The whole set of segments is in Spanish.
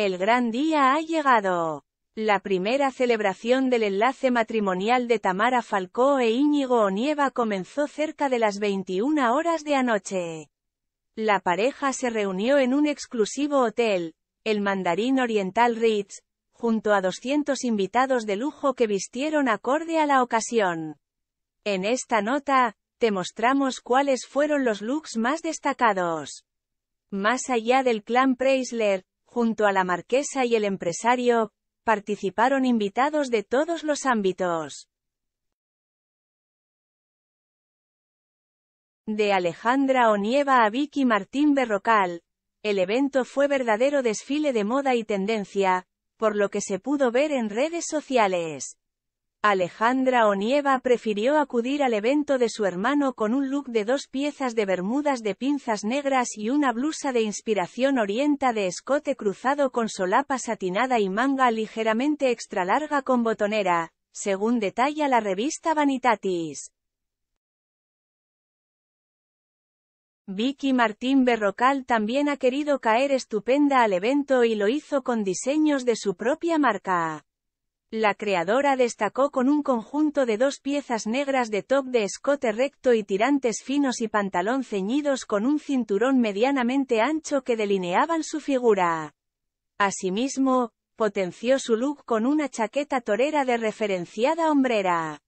El gran día ha llegado. La primera celebración del enlace matrimonial de Tamara Falcó e Íñigo Onieva comenzó cerca de las 21 horas de anoche. La pareja se reunió en un exclusivo hotel, el Mandarín Oriental Ritz, junto a 200 invitados de lujo que vistieron acorde a la ocasión. En esta nota, te mostramos cuáles fueron los looks más destacados. Más allá del clan Preisler, junto a la marquesa y el empresario, participaron invitados de todos los ámbitos. De Alejandra Onieva a Vicky Martín Berrocal, el evento fue verdadero desfile de moda y tendencia, por lo que se pudo ver en redes sociales. Alejandra Onieva prefirió acudir al evento de su hermano con un look de dos piezas de bermudas de pinzas negras y una blusa de inspiración orienta de escote cruzado con solapa satinada y manga ligeramente extralarga con botonera, según detalla la revista Vanitatis. Vicky Martín Berrocal también ha querido caer estupenda al evento y lo hizo con diseños de su propia marca. La creadora destacó con un conjunto de dos piezas negras de top de escote recto y tirantes finos y pantalón ceñidos con un cinturón medianamente ancho que delineaban su figura. Asimismo, potenció su look con una chaqueta torera de referenciada hombrera.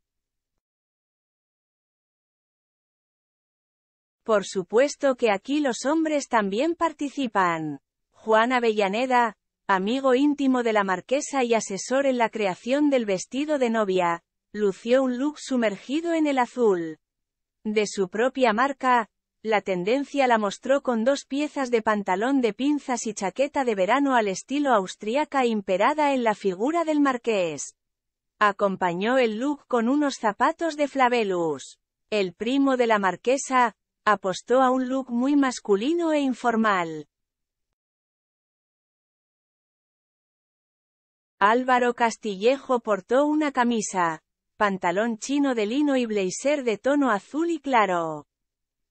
Por supuesto que aquí los hombres también participan. Juan Avellaneda, amigo íntimo de la marquesa y asesor en la creación del vestido de novia, lució un look sumergido en el azul. De su propia marca, la tendencia la mostró con dos piezas de pantalón de pinzas y chaqueta de verano al estilo austriaca imperada en la figura del marqués. Acompañó el look con unos zapatos de Flavelus. El primo de la marquesa, apostó a un look muy masculino e informal. Álvaro Castillejo portó una camisa, pantalón chino de lino y blazer de tono azul y claro.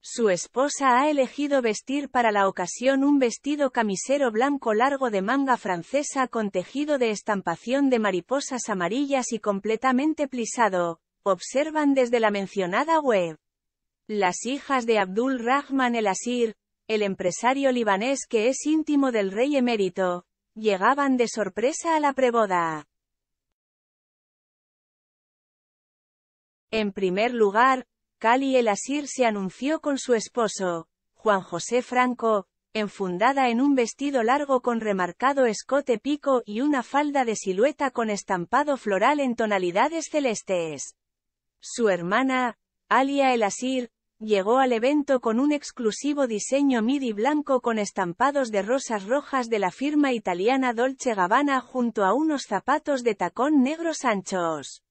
Su esposa ha elegido vestir para la ocasión un vestido camisero blanco largo de manga francesa con tejido de estampación de mariposas amarillas y completamente plisado, observan desde la mencionada web. Las hijas de Abdul Rahman el Asir, el empresario libanés que es íntimo del rey emérito, Llegaban de sorpresa a la preboda. En primer lugar, Cali El Asir se anunció con su esposo, Juan José Franco, enfundada en un vestido largo con remarcado escote pico y una falda de silueta con estampado floral en tonalidades celestes. Su hermana, Alia El Asir, llegó al evento con un exclusivo diseño MIDI blanco con estampados de rosas rojas de la firma italiana Dolce Gabbana junto a unos zapatos de tacón negros anchos.